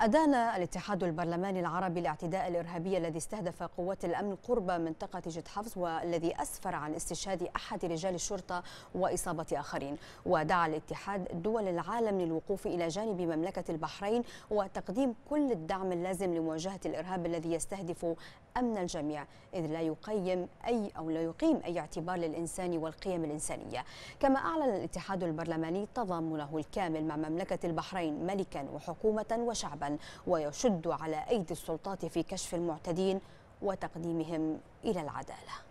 أدان الاتحاد البرلماني العربي الاعتداء الإرهابي الذي استهدف قوات الأمن قرب منطقة جد حفظ والذي أسفر عن استشهاد أحد رجال الشرطة وإصابة آخرين ودعا الاتحاد دول العالم للوقوف إلى جانب مملكة البحرين وتقديم كل الدعم اللازم لمواجهة الإرهاب الذي يستهدف أمن الجميع إذ لا يقيم أي أو لا يقيم أي اعتبار للإنسان والقيم الإنسانية كما أعلن الاتحاد البرلماني تضامنه الكامل مع مملكة البحرين ملكا وحكومة وشعبا ويشد على أيدي السلطات في كشف المعتدين وتقديمهم إلى العدالة